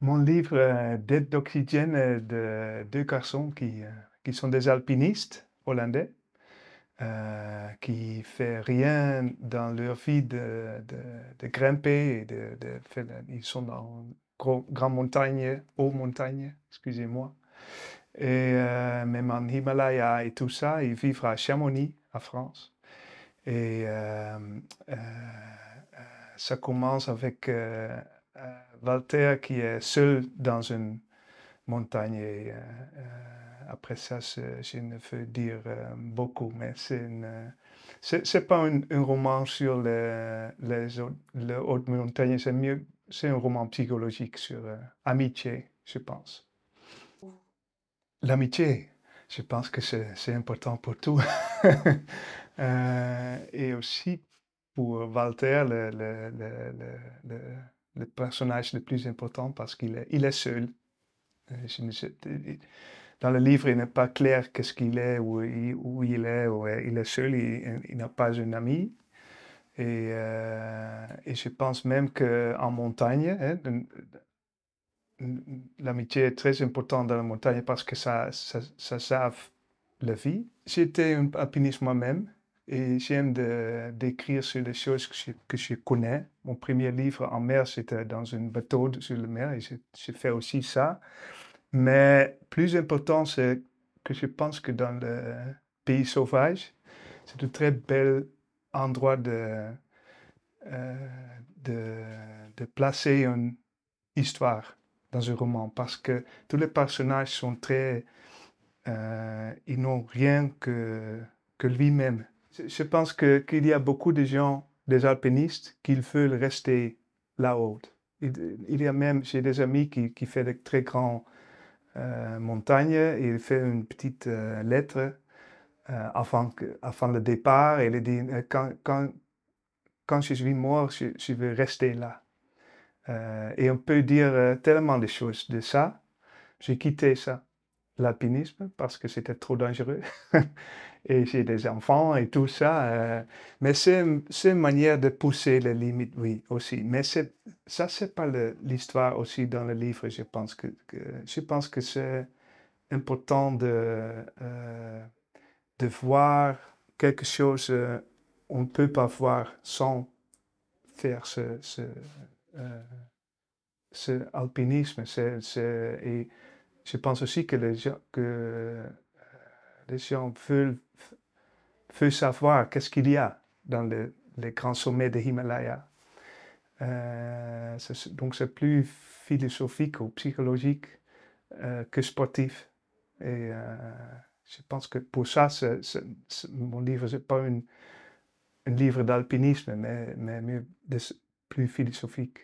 Mon livre D'aide euh, d'oxygène euh, de deux garçons qui, euh, qui sont des alpinistes hollandais, qui ne font rien dans leur vie de, grimper. Et de, ils sont dans une grande montagne, haute montagne, excusez-moi. Et même en Himalaya et tout ça, ils vivent à Chamonix, en France. Et ça commence avec euh, Walter qui est seul dans une montagne. Et, euh, euh, après ça, je ne veux dire beaucoup, mais c'est une c'est pas un, roman sur les, les, hautes montagnes, c'est mieux, c'est un roman psychologique sur l'amitié amitié, je pense. L'amitié, je pense que c'est important pour tout. et aussi pour Walter, le le personnage le plus important parce qu'il est, il est seul. Euh, dans le livre, il n'est pas clair qu'est-ce qu'il est, où il, où il est, où il est seul, il, n'a pas un ami. Et, euh, je pense même qu'en montagne, hein, l'amitié est très importante dans la montagne parce que ça, ça, ça sauve la vie. J'étais un alpiniste moi-même et j'aime d'écrire sur les choses que je, connais. Mon premier livre en mer, c'était dans un bateau sur la mer et j'ai fait aussi ça. Mais plus important, c'est que je pense que dans le pays sauvage, c'est un très bel endroit de, euh, de, placer une histoire dans un roman parce que tous les personnages sont très. Euh, ils n'ont rien que, que lui-même je pense qu'il y a beaucoup de gens, des alpinistes, qui veulent rester là-haut. Il, y a même, j'ai des amis qui, font de très grandes euh, montagnes et ils font une petite euh, lettre euh, avant, le départ et ils disent quand, quand, je suis mort, je veux rester là. et on peut dire tellement de choses de ça. J'ai quitté ça l'alpinisme parce que c'était trop dangereux. et j'ai des enfants et tout ça. Euh, mais c'est une manière de pousser les limites, oui, aussi. Mais ça, c'est pas l'histoire aussi dans le livre, je pense que, je pense que c'est important de, euh, de voir quelque chose qu'on euh, on ne peut pas voir sans faire ce, ce, alpinisme je pense aussi que les gens, que euh, les gens veulent, veulent savoir qu'est-ce qu'il y a dans les grands sommets de Himalaya. Euh, donc c'est plus philosophique ou psychologique euh, que sportif. Et je pense que pour ça, mon livre, ce n'est pas un, livre d'alpinisme, mais, mais plus philosophique.